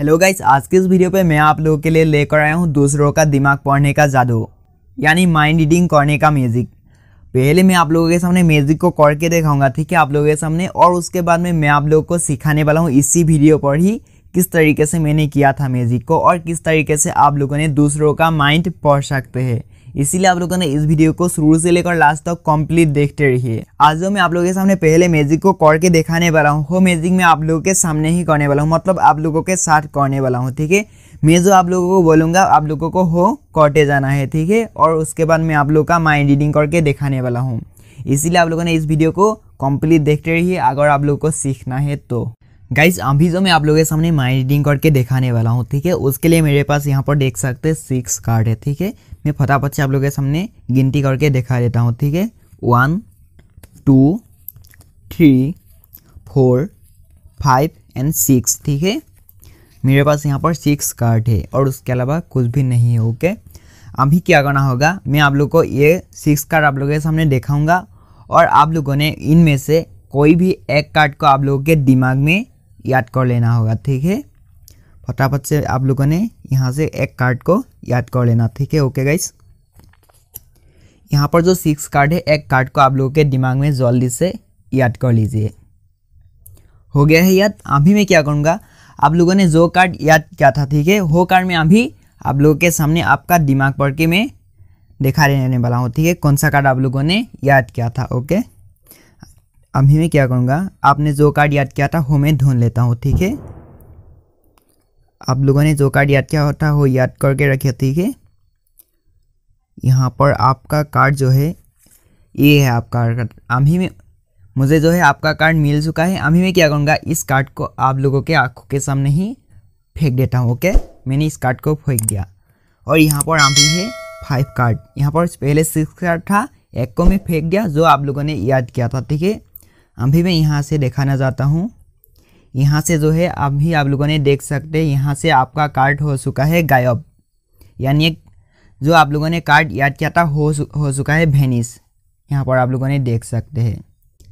hello guys आज के इस वीडियो पे मैं आप लोगों के लिए लेकर आया हूँ दूसरों का दिमाग पढ़ने का जादू यानी माइंड रीडिंग करने का म्यूजिक पहले मैं आप लोगों के सामने म्यूजिक को करके दिखाऊंगा ठीक है आप लोगों के सामने और उसके बाद में मैं आप लोगों को सिखाने वाला हूँ इसी वीडियो पर ही किस तरीके से मैंने किया था मैजिक को और किस तरीके से आप लोगों ने दूसरों का माइंड पढ़ सकते हैं इसीलिए आप लोगों ने इस वीडियो को शुरू से लेकर लास्ट तक कंप्लीट देखते रहिए आज जो मैं आप लोगों के सामने पहले मैजिक को करके दिखाने वाला हूँ वो मैजिक मैं आप लोगों के सामने ही करने वाला हूँ मतलब आप लोगों के साथ करने वाला हूँ ठीक है मैं जो आप लोगों को बोलूँगा आप लोगों को हो करते जाना है ठीक है और उसके बाद मैं आप लोग का माइंड रीडिंग करके दिखाने वाला हूँ इसीलिए आप लोगों ने इस वीडियो को कंप्लीट देखते रहिए अगर आप लोगों को सीखना है तो गाइज अभी जो मैं आप लोगों के सामने रीडिंग करके दिखाने वाला हूँ ठीक है उसके लिए मेरे पास यहाँ पर देख सकते हैं सिक्स कार्ड है ठीक है मैं फटाफट से आप लोगों के सामने गिनती करके दिखा देता हूँ ठीक है one two three four five and six ठीक है मेरे पास यहाँ पर सिक्स कार्ड है और उसके अलावा कुछ भी नहीं है ओके अभी क्या करना होगा मैं आप लोग को ये सिक्स कार्ड आप लोगों के सामने दिखाऊँगा और आप लोगों ने इनमें से कोई भी एक कार्ड को आप लोगों के दिमाग में याद कर लेना होगा ठीक है फटाफट से आप लोगों ने यहाँ से एक कार्ड को याद कर लेना ठीक है ओके गाइस यहाँ पर जो सिक्स कार्ड है एक कार्ड को आप लोगों के दिमाग में जल्दी से याद कर लीजिए हो गया है याद अभी मैं क्या करूँगा आप लोगों ने जो कार्ड याद किया था ठीक है वो कार्ड में अभी आप लोगों के सामने आपका दिमाग पढ़ के मैं दिखा देने वाला हूँ ठीक है कौन सा कार्ड आप लोगों ने याद किया था ओके अभी मैं क्या करूँगा आपने जो कार्ड याद किया था वो मैं ढूंढ लेता हूँ ठीक है आप लोगों ने जो कार्ड याद किया होता है वो याद करके रखे ठीक है यहाँ पर आपका कार्ड जो है ये है आपका कार्ड अभी में मुझे जो है आपका कार्ड मिल चुका है अभी मैं क्या करूँगा इस कार्ड को आप लोगों के आँखों के सामने ही फेंक देता हूँ ओके मैंने इस कार्ड को फेंक दिया और यहाँ पर अभी है फाइव कार्ड यहाँ पर पहले सिक्स कार्ड था एक को मैं फेंक दिया जो आप लोगों ने याद किया था ठीक है अभी मैं यहाँ से दिखाना चाहता हूँ यहाँ से जो है अभी आप लोगों ने देख सकते हैं यहाँ से आपका कार्ड हो चुका है गायब यानी जो आप लोगों ने कार्ड याद किया था हो चुका है भेनिस यहाँ पर आप लोगों ने देख सकते हैं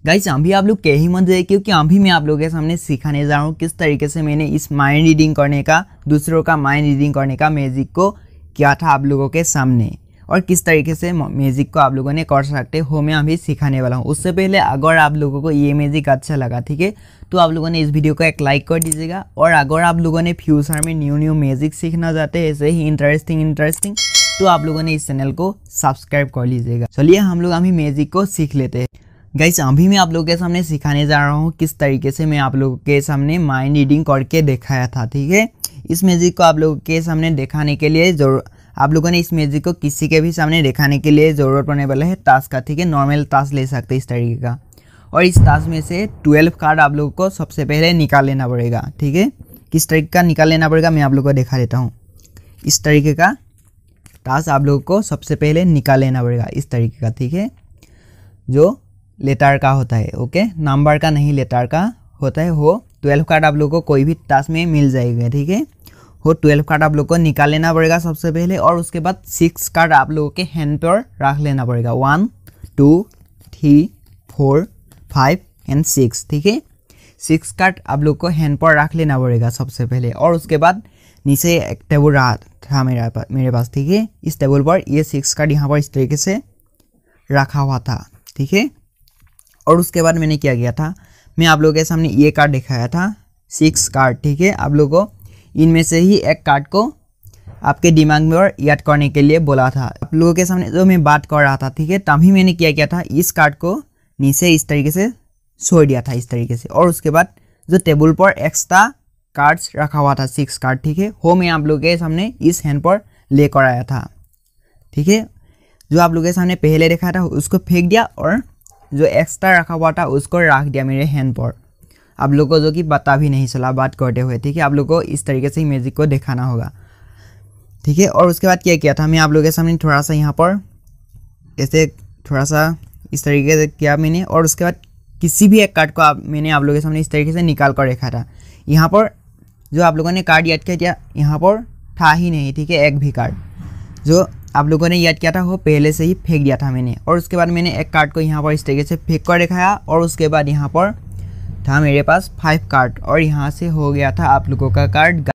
गाइस अभी आप लोग कह ही मत जाए क्योंकि अभी मैं आप लोगों के सामने सिखाने जा रहा हूँ किस तरीके से मैंने इस माइंड रीडिंग करने का दूसरों का माइंड रीडिंग करने का मैजिक को किया था आप लोगों के सामने और किस तरीके से म्यूज़िक को आप लोगों ने कर सकते हो मैं अभी सिखाने वाला हूँ उससे पहले अगर आप लोगों को ये म्यूज़िक अच्छा लगा ठीक है तो आप लोगों ने इस वीडियो को एक लाइक कर दीजिएगा और अगर आप लोगों ने फ्यूचर में न्यू न्यू म्यूज़िक सीखना चाहते हैं ऐसे ही इंटरेस्टिंग इंटरेस्टिंग तो आप लोगों ने इस चैनल को सब्सक्राइब कर लीजिएगा चलिए हम लोग अभी म्यूज़िक को सीख लेते हैं गाइस अभी मैं आप लोगों के सामने सिखाने जा रहा हूँ किस तरीके से मैं आप लोगों के सामने माइंड रीडिंग करके दिखाया था ठीक है इस म्यूज़िक को आप लोगों के सामने दिखाने के लिए जरूर आप लोगों ने इस म्यूजिक को किसी के भी सामने दिखाने के लिए ज़रूरत पड़ने वाला है ताश का ठीक है नॉर्मल ताश ले सकते इस तरीके का और इस ताश में से ट्वेल्व कार्ड आप लोगों को सबसे पहले निकाल लेना पड़ेगा ठीक है किस तरीके का निकाल लेना पड़ेगा मैं आप लोगों को दिखा देता हूँ इस तरीके का ताश आप लोगों को सबसे पहले निकाल लेना पड़ेगा इस तरीके का ठीक है जो लेटर का होता है ओके नंबर का नहीं लेटर का होता है वो ट्वेल्व कार्ड आप लोगों को कोई भी ताश में मिल जाएगा ठीक है हो ट्वेल्व कार्ड आप लोग को निकाल लेना पड़ेगा सबसे पहले और उसके बाद सिक्स कार्ड आप लोगों के हैंड पर रख लेना पड़ेगा one two three four five and six ठीक है सिक्स कार्ड आप लोग को हैंड पर रख लेना पड़ेगा सबसे पहले और उसके बाद नीचे एक टेबल रहा था मेरा पा, मेरे पास ठीक है इस टेबल पर ये सिक्स कार्ड यहाँ पर इस तरीके से रखा हुआ था ठीक है और उसके बाद मैंने क्या किया था मैं आप लोगों के सामने ये कार्ड दिखाया था सिक्स कार्ड ठीक है आप लोगों को इनमें से ही एक कार्ड को आपके दिमाग में और याद करने के लिए बोला था आप लोगों के सामने जो मैं बात कर रहा था ठीक है तभी मैंने क्या किया था इस कार्ड को नीचे इस तरीके से छोड़ दिया था इस तरीके से और उसके बाद जो टेबल पर एक्स्ट्रा कार्ड्स रखा हुआ था सिक्स कार्ड ठीक है वो मैं आप लोगों के सामने इस हैंड पर ले कर आया था ठीक है जो आप लोगों के सामने पहले देखा था उसको फेंक दिया और जो एक्स्ट्रा रखा हुआ था उसको रख दिया मेरे हैंड पर आप लोग को जो कि पता भी नहीं चला बात करते हुए ठीक है आप लोग को इस तरीके से म्यूज़िक को दिखाना होगा ठीक है और उसके बाद क्या किया था मैं आप लोगों के सामने थोड़ा सा यहाँ पर ऐसे थोड़ा सा इस तरीके से किया मैंने और उसके बाद किसी भी एक कार्ड को आप मैंने आप लोगों के सामने इस तरीके से निकाल कर रखा था यहाँ पर जो आप लोगों ने कार्ड याद किया था यहाँ पर था ही नहीं ठीक है एक भी कार्ड जो आप लोगों ने याद किया था वो पहले से ही फेंक दिया था मैंने और उसके बाद मैंने एक कार्ड को यहाँ पर इस तरीके से फेंक कर रखा और उसके बाद यहाँ पर था मेरे पास फाइव कार्ड और यहाँ से हो गया था आप लोगों का कार्ड